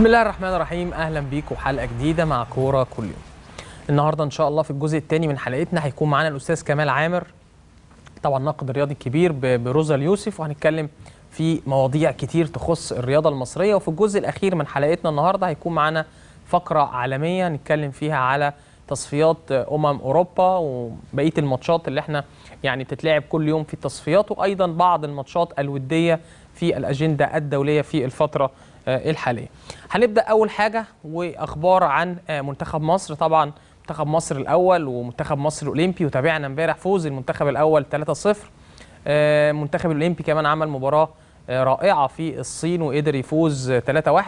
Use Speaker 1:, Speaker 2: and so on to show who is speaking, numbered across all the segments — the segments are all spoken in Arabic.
Speaker 1: بسم الله الرحمن الرحيم اهلا بيكم حلقه جديده مع كوره كل يوم النهارده ان شاء الله في الجزء الثاني من حلقتنا هيكون معانا الاستاذ كمال عامر طبعا ناقد الرياضي الكبير بروزا اليوسف وهنتكلم في مواضيع كتير تخص الرياضه المصريه وفي الجزء الاخير من حلقتنا النهارده هيكون معانا فقره عالميه نتكلم فيها على تصفيات امم اوروبا وبقيه الماتشات اللي احنا يعني بتتلعب كل يوم في التصفيات وايضا بعض الماتشات الوديه في الاجنده الدوليه في الفتره آه، إيه الحاليه هنبدا اول حاجه واخبار عن آه، منتخب مصر طبعا منتخب مصر الاول ومنتخب مصر الاولمبي وتابعنا امبارح فوز المنتخب الاول 3-0 المنتخب آه، الاولمبي كمان عمل مباراه رائعه في الصين وقدر يفوز 3-1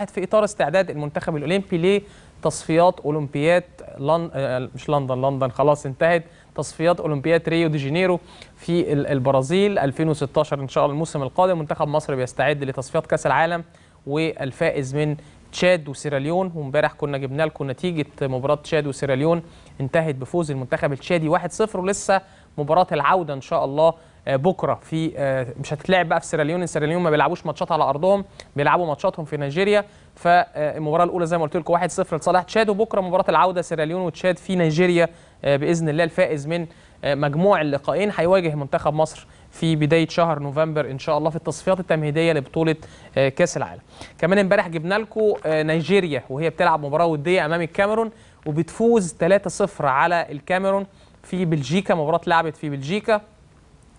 Speaker 1: في اطار استعداد المنتخب الاولمبي لتصفيات اولمبياد لن... مش لندن لندن خلاص انتهت تصفيات اولمبياد ريو دي جانيرو في البرازيل 2016 ان شاء الله الموسم القادم منتخب مصر بيستعد لتصفيات كاس العالم والفائز من تشاد وسيراليون وامبارح كنا جبنا لكم نتيجه مباراه تشاد وسيراليون انتهت بفوز المنتخب التشادي 1-0 ولسه مباراه العوده ان شاء الله آه، بكره في آه، مش هتتلعب بقى في سيراليون سيراليون ما بيلعبوش ماتشات على ارضهم بيلعبوا ماتشاتهم في نيجيريا فالمباراه آه، الاولى زي ما قلت لكم 1-0 لصالح تشاد وبكره مباراه العوده سيراليون وتشاد في نيجيريا باذن الله الفائز من مجموع اللقائين هيواجه منتخب مصر في بدايه شهر نوفمبر ان شاء الله في التصفيات التمهيديه لبطوله آه، كاس العالم. كمان امبارح جبنا لكم آه، نيجيريا وهي بتلعب مباراه وديه امام الكاميرون وبتفوز 3-0 على الكاميرون في بلجيكا مباراه اتلعبت في بلجيكا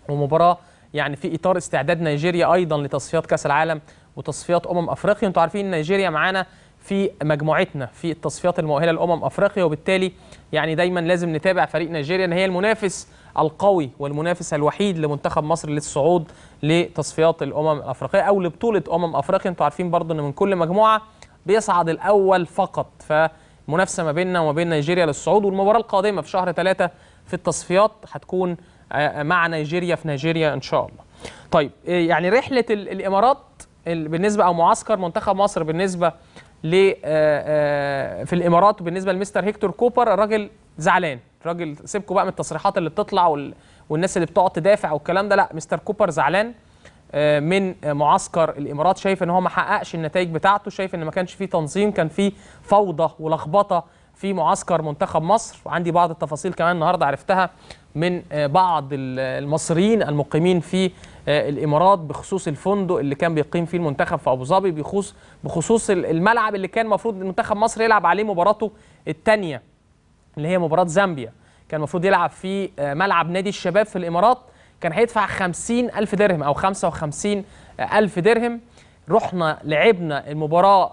Speaker 1: ومباراه يعني في اطار استعداد نيجيريا ايضا لتصفيات كاس العالم وتصفيات امم افريقيا انتوا عارفين نيجيريا معانا في مجموعتنا في التصفيات المؤهله لامم افريقيا وبالتالي يعني دايما لازم نتابع فريق نيجيريا ان هي المنافس القوي والمنافس الوحيد لمنتخب مصر للصعود لتصفيات الامم الافريقيه او لبطوله امم افريقيا انتوا عارفين برضو ان من كل مجموعه بيصعد الاول فقط فمنافسه ما بيننا وما بين نيجيريا للصعود والمباراه القادمه في شهر ثلاثة في التصفيات هتكون آه، مع نيجيريا في نيجيريا ان شاء الله طيب آه، يعني رحله الامارات بالنسبه او معسكر منتخب مصر بالنسبه آه، آه، في الامارات وبالنسبه لمستر هيكتور كوبر الراجل زعلان الراجل سيبكوا بقى من التصريحات اللي بتطلع والناس اللي بتقعد تدافع والكلام ده لا مستر كوبر زعلان آه، من معسكر الامارات شايف ان هو ما حققش النتائج بتاعته شايف ان ما كانش فيه تنظيم كان فيه فوضى ولخبطه في معسكر منتخب مصر وعندي بعض التفاصيل كمان النهارده عرفتها من بعض المصريين المقيمين في آه، الامارات بخصوص الفندق اللي كان بيقيم فيه المنتخب في ابو ظبي بخصوص بخصوص الملعب اللي كان المفروض منتخب مصر يلعب عليه مباراته الثانيه اللي هي مباراه زامبيا كان المفروض يلعب في آه، ملعب نادي الشباب في الامارات كان هيدفع 50 ألف درهم أو 55 ألف درهم رحنا لعبنا المباراة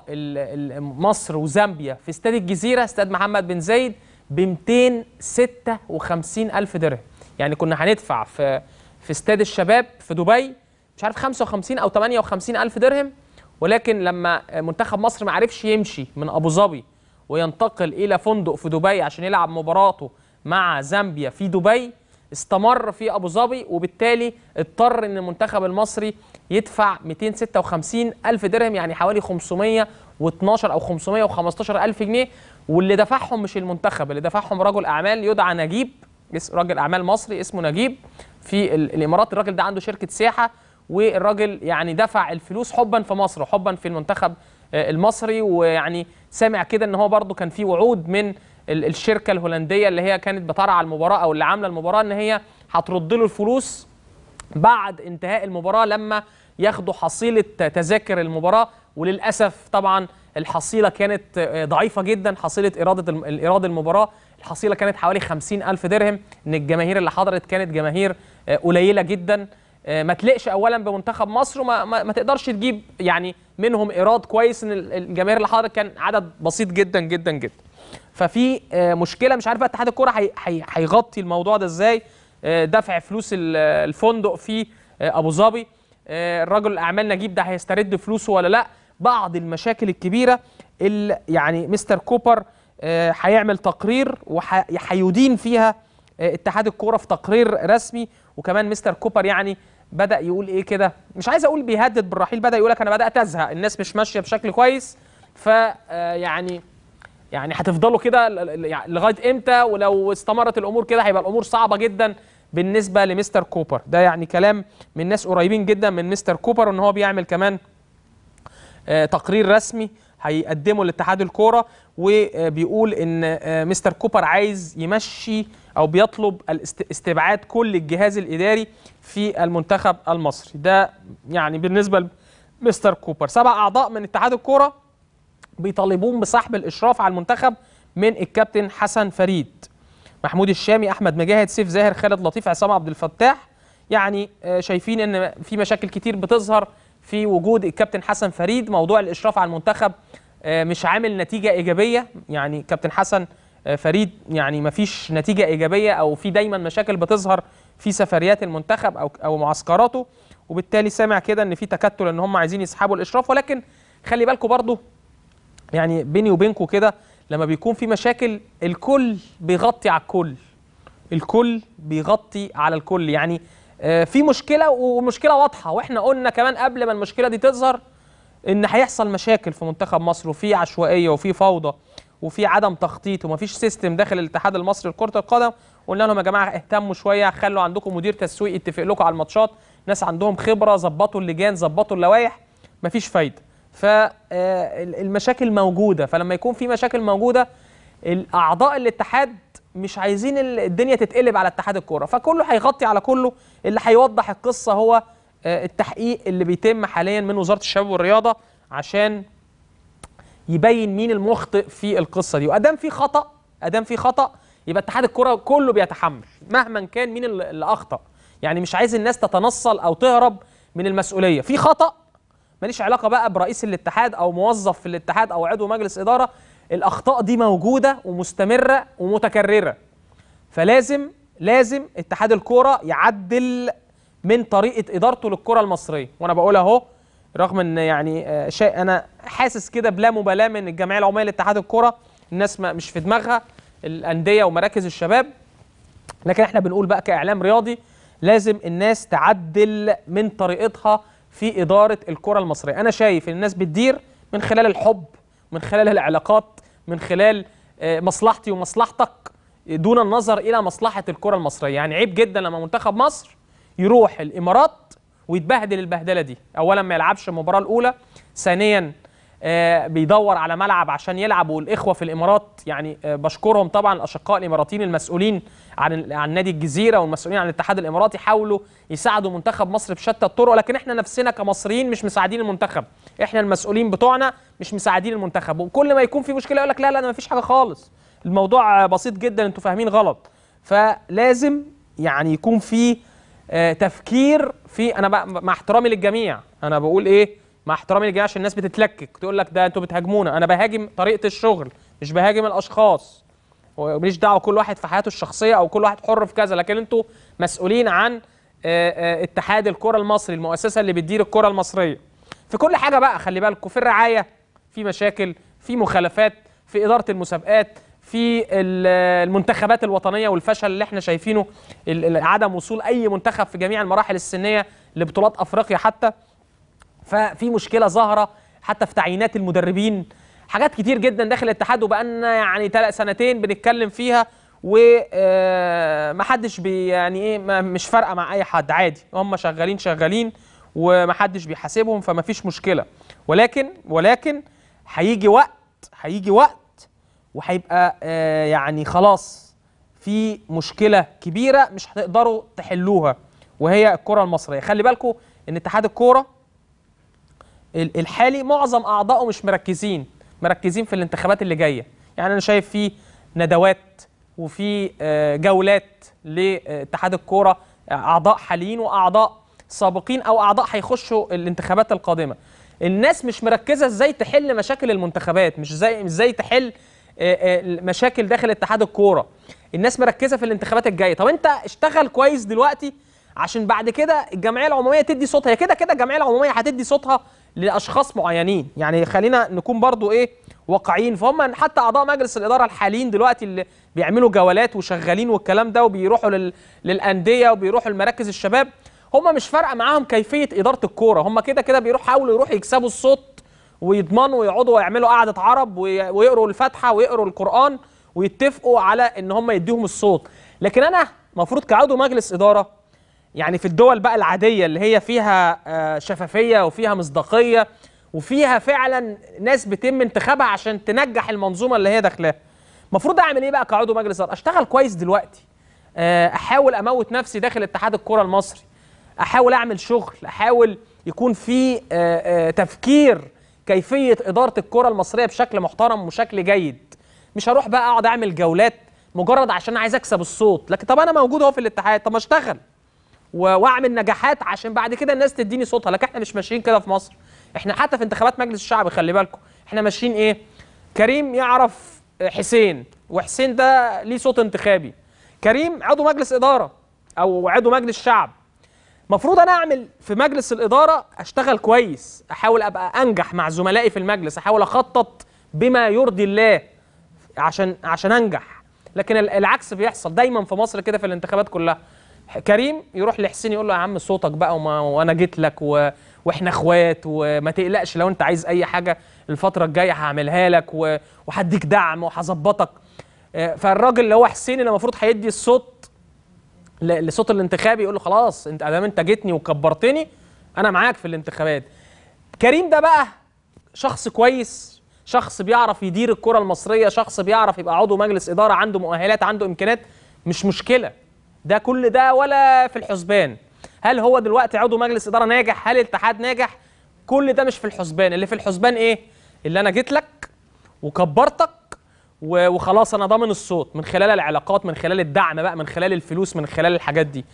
Speaker 1: مصر وزامبيا في استاد الجزيرة استاد محمد بن زايد ب 256 ألف درهم يعني كنا هندفع في في استاد الشباب في دبي مش عارف 55 او 58 الف درهم ولكن لما منتخب مصر ما عرفش يمشي من ابو ظبي وينتقل الى فندق في دبي عشان يلعب مباراته مع زامبيا في دبي استمر في ابو ظبي وبالتالي اضطر ان المنتخب المصري يدفع 256 الف درهم يعني حوالي 512 او 515 الف جنيه واللي دفعهم مش المنتخب اللي دفعهم رجل اعمال يدعى نجيب راجل اعمال مصري اسمه نجيب في الامارات الراجل ده عنده شركه سياحه والراجل يعني دفع الفلوس حبا في مصر وحبا في المنتخب آه، المصري ويعني سامع كده ان هو برضه كان في وعود من الشركه الهولنديه اللي هي كانت بترعى المباراه او اللي عامله المباراه ان هي هترد له الفلوس بعد انتهاء المباراه لما ياخدوا حصيله تذاكر المباراه وللاسف طبعا الحصيله كانت آه، ضعيفه جدا حصيله ايراد ايراد المباراه الحصيله كانت حوالي 50000 درهم ان الجماهير اللي حضرت كانت جماهير آه، قليله جدا آه، ما تلقش اولا بمنتخب مصر وما ما, تقدرش تجيب يعني منهم ايراد كويس ان الجماهير اللي حضرت كان عدد بسيط جدا جدا جدا ففي آه، مشكله مش عارف بقى اتحاد الكوره هيغطي الموضوع ده ازاي دفع فلوس الفندق في ابو ظبي الرجل الاعمال نجيب ده هيسترد فلوسه ولا لا بعض المشاكل الكبيره اللي يعني مستر كوبر آه، هيعمل تقرير وهيدين فيها آه، اتحاد الكوره في تقرير رسمي وكمان مستر كوبر يعني بدا يقول ايه كده مش عايز اقول بيهدد بالرحيل بدا يقول لك انا بدات ازهق الناس مش ماشيه بشكل كويس آه، يعني يعني هتفضلوا كده يعني لغايه امتى ولو استمرت الامور كده هيبقى الامور صعبه جدا بالنسبه لمستر كوبر ده يعني كلام من ناس قريبين جدا من مستر كوبر ان هو بيعمل كمان تقرير رسمي هيقدمه لاتحاد الكوره وبيقول ان آه، مستر كوبر عايز يمشي او بيطلب استبعاد كل الجهاز الاداري في المنتخب المصري ده يعني بالنسبه لمستر كوبر سبع اعضاء من اتحاد الكوره بيطالبون بسحب الاشراف على المنتخب من الكابتن حسن فريد محمود الشامي احمد مجاهد سيف زاهر خالد لطيف عصام عبد الفتاح يعني آه، شايفين ان في مشاكل كتير بتظهر في وجود الكابتن حسن فريد موضوع الاشراف على المنتخب آه، مش عامل نتيجه ايجابيه يعني كابتن حسن آه، فريد يعني ما فيش نتيجه ايجابيه او في دايما مشاكل بتظهر في سفريات المنتخب او او معسكراته وبالتالي سامع كده ان في تكتل ان هم عايزين يسحبوا الاشراف ولكن خلي بالكم برضو يعني بيني وبينكم كده لما بيكون في مشاكل الكل بيغطي على الكل الكل بيغطي على الكل يعني آه، في مشكله ومشكله واضحه واحنا قلنا كمان قبل ما المشكله دي تظهر ان هيحصل مشاكل في منتخب مصر وفي عشوائيه وفي فوضى وفي عدم تخطيط ومفيش سيستم داخل الاتحاد المصري لكره القدم قلنا لهم يا جماعه اهتموا شويه خلوا عندكم مدير تسويق يتفق لكم على الماتشات ناس عندهم خبره ظبطوا اللجان ظبطوا اللوائح مفيش فايده فالمشاكل آه، موجوده فلما يكون في مشاكل موجوده الاعضاء الاتحاد مش عايزين الدنيا تتقلب على اتحاد الكوره فكله هيغطي على كله اللي هيوضح القصه هو آه، التحقيق اللي بيتم حاليا من وزاره الشباب والرياضه عشان يبين مين المخطئ في القصه دي وادام في خطا ادام في خطا يبقى اتحاد الكوره كله بيتحمل مهما كان مين اللي اخطا يعني مش عايز الناس تتنصل او تهرب من المسؤوليه في خطا ماليش علاقه بقى برئيس الاتحاد او موظف في الاتحاد او عضو مجلس اداره الاخطاء دي موجوده ومستمره ومتكرره فلازم لازم اتحاد الكوره يعدل من طريقه ادارته للكره المصريه وانا بقول اهو رغم ان يعني آه، شيء انا حاسس كده بلا مبالاه من الجمعيه العموميه لاتحاد الكوره الناس مش في دماغها الانديه ومراكز الشباب لكن احنا بنقول بقى كاعلام رياضي لازم الناس تعدل من طريقتها في اداره الكره المصريه انا شايف الناس بتدير من خلال الحب من خلال العلاقات من خلال آه، مصلحتي ومصلحتك دون النظر الى مصلحه الكره المصريه يعني عيب جدا لما منتخب مصر يروح الامارات ويتبهدل البهدله دي اولا ما يلعبش المباراه الاولى ثانيا آه، بيدور على ملعب عشان يلعب والاخوه في الامارات يعني آه، بشكرهم طبعا الاشقاء الاماراتيين المسؤولين عن عن نادي الجزيره والمسؤولين عن الاتحاد الاماراتي حاولوا يساعدوا منتخب مصر بشتى الطرق لكن احنا نفسنا كمصريين مش مساعدين المنتخب احنا المسؤولين بتوعنا مش مساعدين المنتخب وكل ما يكون في مشكله يقول لك لا لا ما فيش حاجه خالص الموضوع بسيط جدا انتوا فاهمين غلط فلازم يعني يكون في آه، تفكير في انا مع احترامي للجميع انا بقول ايه مع احترامي لجميع عشان الناس بتتلكك تقول لك ده انتوا بتهاجمونا انا بهاجم طريقه الشغل مش بهاجم الاشخاص ومليش دعوه كل واحد في حياته الشخصيه او كل واحد حر في كذا لكن انتوا مسؤولين عن آه، آه، اتحاد الكره المصري المؤسسه اللي بتدير الكره المصريه في كل حاجه بقى خلي بالكم في الرعايه في مشاكل في مخالفات في اداره المسابقات في المنتخبات الوطنيه والفشل اللي احنا شايفينه عدم وصول اي منتخب في جميع المراحل السنيه لبطولات افريقيا حتى ففي مشكله ظاهره حتى في تعيينات المدربين حاجات كتير جدا داخل الاتحاد وبقالنا يعني سنتين بنتكلم فيها ومحدش آه، بي يعني ايه مش فارقه مع اي حد عادي هم شغالين شغالين ومحدش بيحاسبهم فمفيش مشكله ولكن ولكن هيجي وقت هيجي وقت وهيبقى آه، يعني خلاص في مشكله كبيره مش هتقدروا تحلوها وهي الكره المصريه خلي بالكم ان اتحاد الكوره الحالي معظم اعضائه مش مركزين مركزين في الانتخابات اللي جايه يعني انا شايف في ندوات وفي آه، جولات لاتحاد الكوره اعضاء حاليين واعضاء سابقين او اعضاء هيخشوا الانتخابات القادمه الناس مش مركزه ازاي تحل مشاكل المنتخبات مش ازاي ازاي تحل آه، آه، مشاكل داخل اتحاد الكوره الناس مركزه في الانتخابات الجايه طب انت اشتغل كويس دلوقتي عشان بعد كده الجمعيه العموميه تدي صوتها هي كده كده الجمعيه العموميه هتدي صوتها لاشخاص معينين يعني خلينا نكون برضو ايه واقعيين فهم حتى اعضاء مجلس الاداره الحاليين دلوقتي اللي بيعملوا جولات وشغالين والكلام ده وبيروحوا لل... للانديه وبيروحوا لمراكز الشباب هم مش فارقه معاهم كيفيه اداره الكوره هم كده كده بيروحوا حاولوا يروحوا يكسبوا الصوت ويضمنوا ويقعدوا ويعملوا قعده عرب وي... ويقروا الفاتحه ويقروا القران ويتفقوا على ان هم يديهم الصوت لكن انا المفروض كعضو مجلس اداره يعني في الدول بقى العادية اللي هي فيها آه، شفافية وفيها مصداقية وفيها فعلا ناس بتم انتخابها عشان تنجح المنظومة اللي هي داخلاها المفروض اعمل ايه بقى كعضو مجلس اداره اشتغل كويس دلوقتي آه، احاول اموت نفسي داخل اتحاد الكره المصري احاول اعمل شغل احاول يكون في آه، تفكير كيفيه اداره الكره المصريه بشكل محترم وشكل جيد مش هروح بقى اقعد اعمل جولات مجرد عشان عايز اكسب الصوت لكن طب انا موجود هو في الاتحاد طب ما اشتغل واعمل نجاحات عشان بعد كده الناس تديني صوتها لكن احنا مش ماشيين كده في مصر احنا حتى في انتخابات مجلس الشعب خلي بالكم احنا ماشيين ايه كريم يعرف حسين وحسين ده ليه صوت انتخابي كريم عضو مجلس اداره او عضو مجلس شعب المفروض انا اعمل في مجلس الاداره اشتغل كويس احاول ابقى انجح مع زملائي في المجلس احاول اخطط بما يرضي الله عشان عشان انجح لكن العكس بيحصل دايما في مصر كده في الانتخابات كلها كريم يروح لحسين يقول له يا عم صوتك بقى وما وانا جيت لك و... واحنا اخوات وما تقلقش لو انت عايز اي حاجه الفتره الجايه هعملها لك و... وهديك دعم وهظبطك آه، فالراجل اللي هو حسين اللي المفروض هيدي الصوت ل... لصوت الانتخابي يقول له خلاص انت ادام انت جيتني وكبرتني انا معاك في الانتخابات كريم ده بقى شخص كويس شخص بيعرف يدير الكره المصريه شخص بيعرف يبقى عضو مجلس اداره عنده مؤهلات عنده امكانيات مش مشكله ده كل ده ولا في الحسبان هل هو دلوقتي عضو مجلس اداره ناجح هل الاتحاد ناجح كل ده مش في الحسبان اللي في الحسبان ايه اللي انا جيت لك وكبرتك وخلاص انا ضامن الصوت من خلال العلاقات من خلال الدعم بقى من خلال الفلوس من خلال الحاجات دي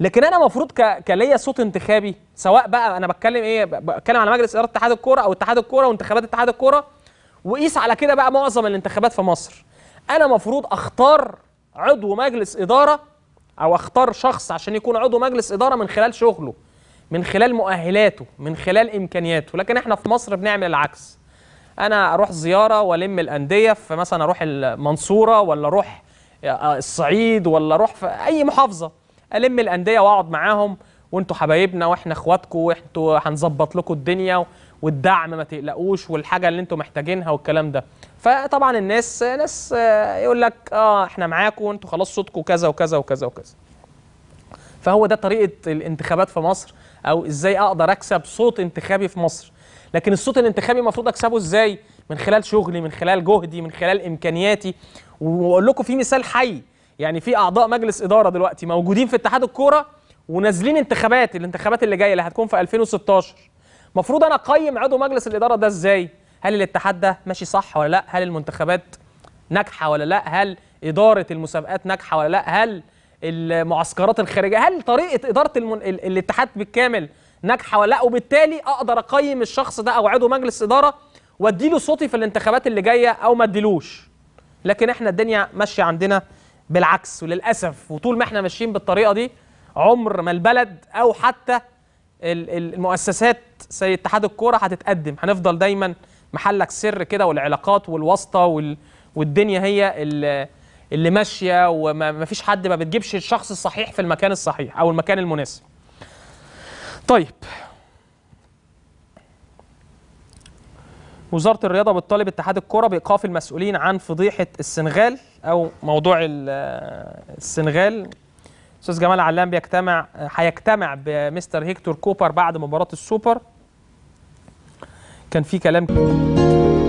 Speaker 1: لكن انا المفروض ك... كليا صوت انتخابي سواء بقى انا بتكلم ايه بتكلم على مجلس اداره اتحاد الكوره او اتحاد الكوره وانتخابات اتحاد الكوره وقيس على كده بقى معظم الانتخابات في مصر انا المفروض اختار عضو مجلس اداره او اختار شخص عشان يكون عضو مجلس اداره من خلال شغله من خلال مؤهلاته من خلال امكانياته لكن احنا في مصر بنعمل العكس انا اروح زياره والم الانديه فمثلا اروح المنصوره ولا اروح آه، آه، الصعيد ولا اروح في اي محافظه الم الانديه واقعد معاهم وانتوا حبايبنا واحنا اخواتكم وانتوا هنظبط لكم الدنيا والدعم ما تقلقوش والحاجه اللي انتم محتاجينها والكلام ده فطبعا الناس ناس آه، يقول لك اه احنا معاكم وانتم خلاص صوتكم كذا وكذا وكذا وكذا فهو ده طريقه الانتخابات في مصر او ازاي اقدر اكسب صوت انتخابي في مصر لكن الصوت الانتخابي المفروض اكسبه ازاي من خلال شغلي من خلال جهدي من خلال امكانياتي واقول لكم في مثال حي يعني في اعضاء مجلس اداره دلوقتي موجودين في اتحاد الكوره ونازلين انتخابات الانتخابات اللي جايه اللي هتكون في 2016 المفروض انا اقيم عضو مجلس الاداره ده ازاي هل الاتحاد ده ماشي صح ولا لا هل المنتخبات ناجحه ولا لا هل اداره المسابقات ناجحه ولا لا هل المعسكرات الخارجيه هل طريقه اداره المن... الاتحاد بالكامل ناجحه ولا لا وبالتالي اقدر اقيم الشخص ده او عضو مجلس اداره واديله صوتي في الانتخابات اللي جايه او ما اديلوش لكن احنا الدنيا ماشيه عندنا بالعكس وللاسف وطول ما احنا ماشيين بالطريقه دي عمر ما البلد او حتى المؤسسات زي اتحاد الكوره هتتقدم هنفضل دايما محلك سر كده والعلاقات والواسطه والدنيا هي اللي ماشيه وما فيش حد ما بتجيبش الشخص الصحيح في المكان الصحيح او المكان المناسب. طيب وزارة الرياضة بتطالب اتحاد الكوره بإيقاف المسؤولين عن فضيحة السنغال أو موضوع السنغال استاذ جمال علام بيجتمع هيجتمع بمستر هيكتور كوبر بعد مباراه السوبر كان في كلام